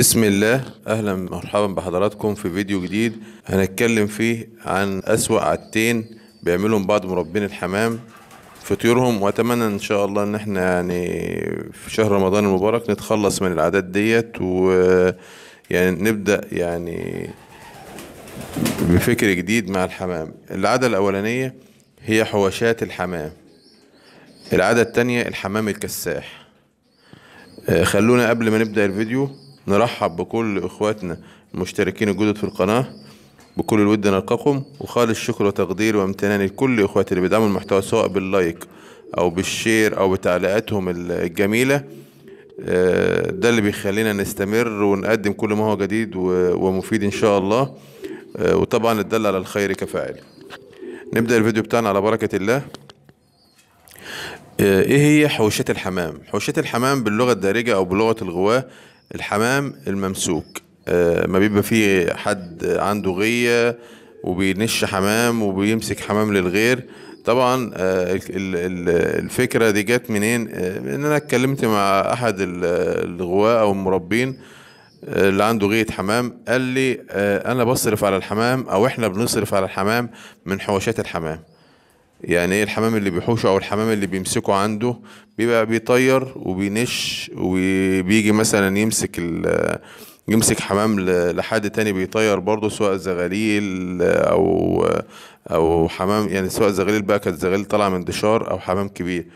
بسم الله اهلا مرحبا بحضراتكم في فيديو جديد هنتكلم فيه عن اسوأ عادتين بيعملهم بعض مربين الحمام في طيورهم واتمنى ان شاء الله ان احنا يعني في شهر رمضان المبارك نتخلص من العادات ديت و يعني نبدا يعني بفكر جديد مع الحمام العاده الاولانيه هي حواشات الحمام العاده التانية الحمام الكساح آه، خلونا قبل ما نبدا الفيديو نرحب بكل إخواتنا المشتركين الجدد في القناة بكل الود نلقاكم وخالص الشكر وتقدير وامتنان لكل إخواتي اللي بيدعموا المحتوى سواء باللايك أو بالشير أو بتعليقاتهم الجميلة آه، ده اللي بيخلينا نستمر ونقدم كل ما هو جديد ومفيد إن شاء الله آه، وطبعا الدل على الخير كفاعل نبدأ الفيديو بتاعنا على بركة الله آه، ايه هي حوشات الحمام حوشات الحمام باللغه الدارجه او بلغه الغواه الحمام الممسوك آه، ما بيبقى فيه حد عنده غيه وبينش حمام وبيمسك حمام للغير طبعا آه، الفكره دي جت منين آه، ان انا اتكلمت مع احد الغواء او المربين اللي عنده غيه حمام قال لي انا بصرف على الحمام او احنا بنصرف على الحمام من حواشات الحمام يعني ايه الحمام اللي بيحوشه او الحمام اللي بيمسكه عنده بيبقى بيطير وبينش وبيجي مثلا يمسك ال يمسك حمام لحد تاني بيطير برضه سواء زغاليل او او حمام يعني سواء زغاليل بقى كانت زغاليل طالعه من دشار او حمام كبير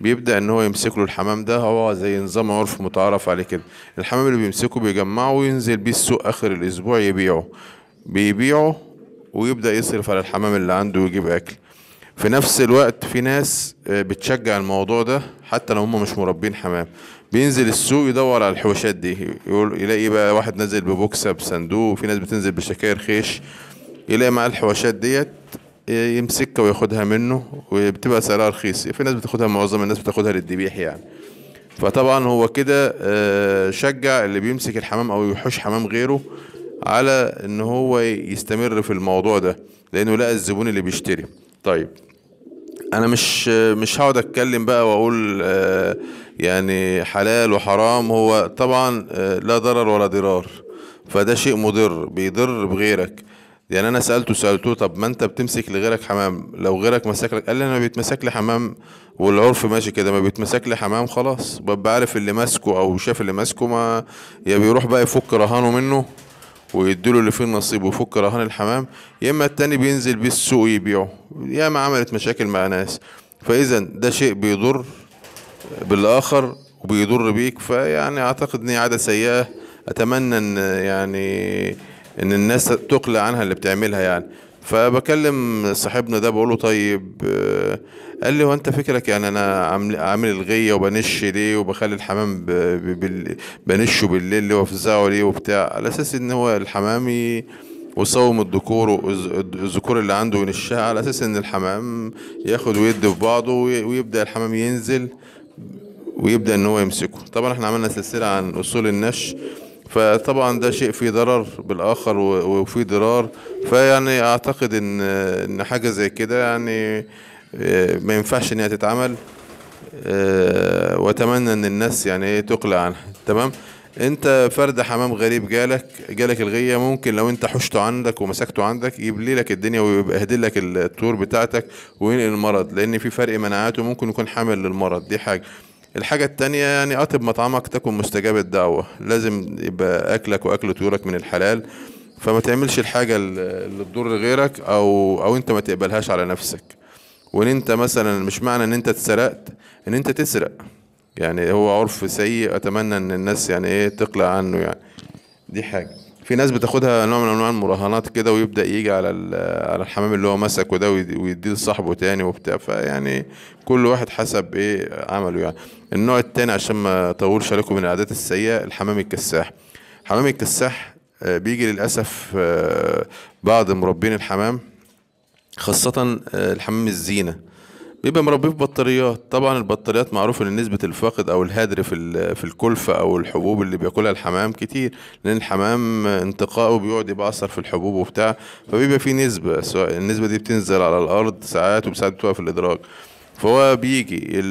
بيبدا ان هو يمسك له الحمام ده هو زي نظام عرف متعارف عليه كده الحمام اللي بيمسكه بيجمعه وينزل بيه السوق اخر الاسبوع يبيعه بيبيعه ويبدا يصرف على الحمام اللي عنده ويجيب اكل في نفس الوقت في ناس آه، بتشجع الموضوع ده حتى لو هم مش مربين حمام بينزل السوق يدور على الحوشات دي يقول يلاقي بقى واحد نازل ببوكسه بصندوق في ناس بتنزل بشكاير خيش يلاقي مع الحوشات ديت آه، يمسكها وياخدها منه وبتبقى سعرها رخيص في ناس بتاخدها معظم الناس بتاخدها للذبيح يعني فطبعا هو كده آه، شجع اللي بيمسك الحمام او يحوش حمام غيره على ان هو يستمر في الموضوع ده لانه لقى الزبون اللي بيشتري طيب انا مش مش هقعد اتكلم بقى واقول آه، يعني حلال وحرام هو طبعا آه، لا ضرر ولا ضرار فده شيء مضر بيضر بغيرك يعني انا سالته سالته طب ما انت بتمسك لغيرك حمام لو غيرك مسك لك قال لي انا بيتمسك لي حمام والعرف ماشي كده ما بيتمسك لي حمام خلاص ببقى عارف اللي ماسكه او شاف اللي ماسكه ما يا بيروح بقى يفك رهانه منه ويدوا له اللي فيه النصيب ويفك رهان الحمام يا اما التاني بينزل بيه السوق يبيعه يا اما عملت مشاكل مع ناس فاذا ده شيء بيضر بالاخر وبيضر بيك فيعني اعتقد ان هي عاده سيئه اتمنى ان يعني ان الناس تقلع عنها اللي بتعملها يعني فبكلم صاحبنا ده بقوله طيب قال لي هو انت فكرك يعني انا عامل عامل الغيه وبنش ليه وبخلي الحمام بنشه بالليل وافزعه ليه وبتاع على اساس ان هو الحمامي وصوم الذكور الذكور اللي عنده ينشها على اساس ان الحمام ياخد ويدي في بعضه ويبدا الحمام ينزل ويبدا ان هو يمسكه طبعا احنا عملنا سلسله عن اصول النش فطبعا ده شيء فيه ضرر بالاخر وفيه ضرار فيعني اعتقد ان ان حاجه زي كده يعني آه، ما ينفعش ان هي تتعمل آه، واتمنى ان الناس يعني إيه تقلع عنها تمام انت فرد حمام غريب جالك جالك الغيه ممكن لو انت حشته عندك ومسكته عندك يبلي لك الدنيا ويبهدل لك الطيور بتاعتك وينقل المرض لان في فرق مناعات وممكن يكون حامل للمرض دي حاجه الحاجة التانية يعني أطب مطعمك تكن مستجاب الدعوة لازم يبقى أكلك وأكل طيورك من الحلال فما تعملش الحاجة اللي تضر غيرك أو أو أنت ما تقبلهاش على نفسك وإن أنت مثلا مش معنى إن أنت اتسرقت إن أنت تسرق يعني هو عرف سيء أتمنى إن الناس يعني إيه تقلع عنه يعني دي حاجة في ناس بتاخدها نوع من انواع المراهنات كده ويبدا يجي على على الحمام اللي هو مسكه ده ويديه لصاحبه تاني وبتاع فيعني كل واحد حسب ايه عمله يعني النوع التاني عشان ما اطولش عليكم من العادات السيئه الحمام الكساح حمام الكساح آه، بيجي للاسف آه، بعض مربين الحمام خاصه آه، الحمام الزينه بيبقى مربيه في بطاريات طبعا البطاريات معروف ان نسبه الفاقد او الهدر في في الكلفه او الحبوب اللي بياكلها الحمام كتير لان الحمام انتقائه بيقعد يبقى اثر في الحبوب وبتاع فبيبقى في نسبه سواء النسبه دي بتنزل على الارض ساعات وساعات بتوقف في الادراج فهو بيجي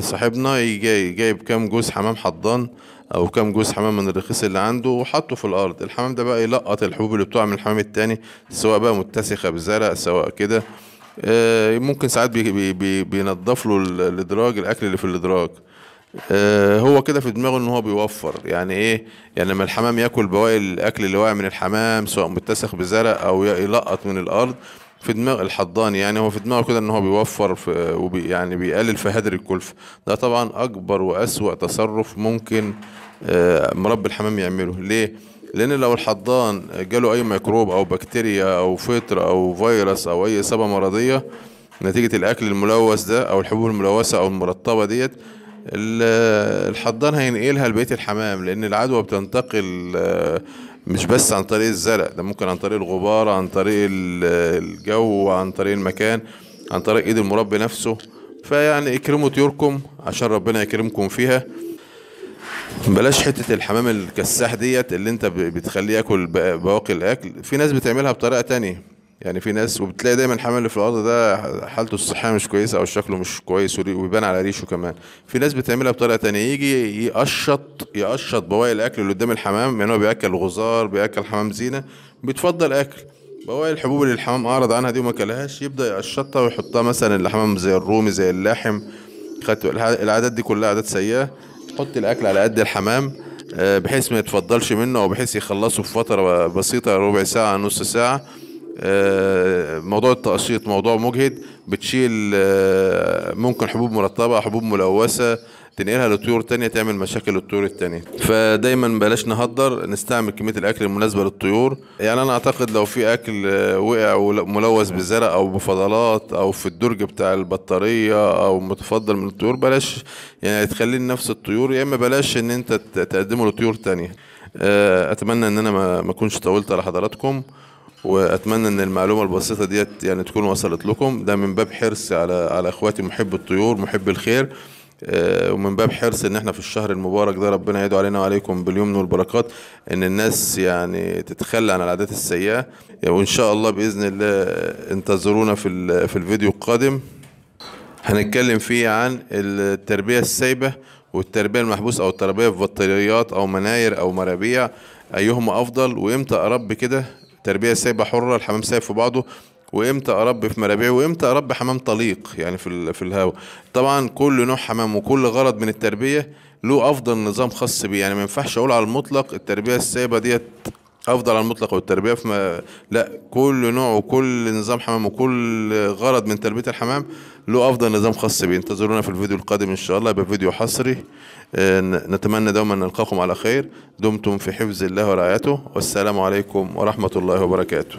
صاحبنا يجي جايب كام جوز حمام حضان او كام جوز حمام من الرخيص اللي عنده وحطه في الارض الحمام ده بقى يلقط الحبوب اللي بتقع من الحمام التاني سواء بقى متسخه بزرق سواء كده آه، ممكن ساعات بي بي بينظف له الادراج الاكل اللي في الادراج آه، هو كده في دماغه ان هو بيوفر يعني ايه يعني لما الحمام ياكل بواقي الاكل اللي واقع من الحمام سواء متسخ بزرق او يلقط من الارض في دماغ الحضان يعني هو في دماغه كده ان هو بيوفر في وبي يعني بيقلل في هدر الكلفه ده طبعا اكبر واسوا تصرف ممكن آه، مربي الحمام يعمله ليه لان لو الحضان جاله اي ميكروب او بكتيريا او فطر او فيروس او اي اصابه مرضيه نتيجه الاكل الملوث ده او الحبوب الملوثه او المرطبه ديت الحضان هينقلها لبقيه الحمام لان العدوى بتنتقل آه، مش بس عن طريق الزرق ده ممكن عن طريق الغبار عن طريق الجو عن طريق المكان عن طريق ايد المربي نفسه فيعني اكرموا طيوركم عشان ربنا يكرمكم فيها بلاش حتة الحمام الكساح ديت اللي انت بتخليه ياكل بواقي الاكل في ناس بتعملها بطريقة تانية يعني في ناس وبتلاقي دايما الحمام اللي في الارض ده حالته الصحيه مش كويسه او شكله مش كويس ويبان على ريشه كمان في ناس بتعملها بطريقه تانية يجي يقشط يقشط بواقي الاكل اللي قدام الحمام يعني هو بياكل غزار بياكل حمام زينه بيتفضل اكل بواقي الحبوب اللي الحمام اعرض عنها دي وما كلهاش يبدا يقشطها ويحطها مثلا الحمام زي الرومي زي اللحم العادات دي كلها عادات سيئه يحط الاكل على قد الحمام آه، بحيث ما يتفضلش منه او بحيث يخلصه في فتره بسيطه ربع ساعه نص ساعه آه، موضوع التقشيط موضوع مجهد بتشيل آه، ممكن حبوب مرطبه حبوب ملوثه تنقلها لطيور تانية تعمل مشاكل للطيور التانية فدايما بلاش نهدر نستعمل كمية الأكل المناسبة للطيور يعني أنا أعتقد لو في أكل آه، وقع ملوث بالزرع أو بفضلات أو في الدرج بتاع البطارية أو متفضل من الطيور بلاش يعني تخليه لنفس الطيور يا إما بلاش إن أنت تقدمه لطيور تانية آه، أتمنى إن أنا ما أكونش طولت على حضراتكم واتمنى ان المعلومه البسيطه ديت يعني تكون وصلت لكم ده من باب حرصي على على اخواتي محب الطيور محب الخير آه، ومن باب حرص ان احنا في الشهر المبارك ده ربنا يدعو علينا وعليكم باليمن والبركات ان الناس يعني تتخلى عن العادات السيئه يعني وان شاء الله باذن الله انتظرونا في في الفيديو القادم هنتكلم فيه عن التربيه السايبه والتربيه المحبوس او التربيه في بطاريات او مناير او مرابيع ايهما افضل وامتى ارب كده تربيه سايبه حره الحمام سايب في بعضه وامتى اربي في مرابيع وامتى اربي حمام طليق يعني في في الهواء طبعا كل نوع حمام وكل غرض من التربيه له افضل نظام خاص بيه يعني ما ينفعش اقول على المطلق التربيه السايبه ديت افضل على المطلق والتربيه في ما لا كل نوع وكل نظام حمام وكل غرض من تربيه الحمام له افضل نظام خاص بيه انتظرونا في الفيديو القادم ان شاء الله يبقى فيديو حصري آه، نتمنى دوما نلقاكم على خير دمتم في حفظ الله ورعايته والسلام عليكم ورحمه الله وبركاته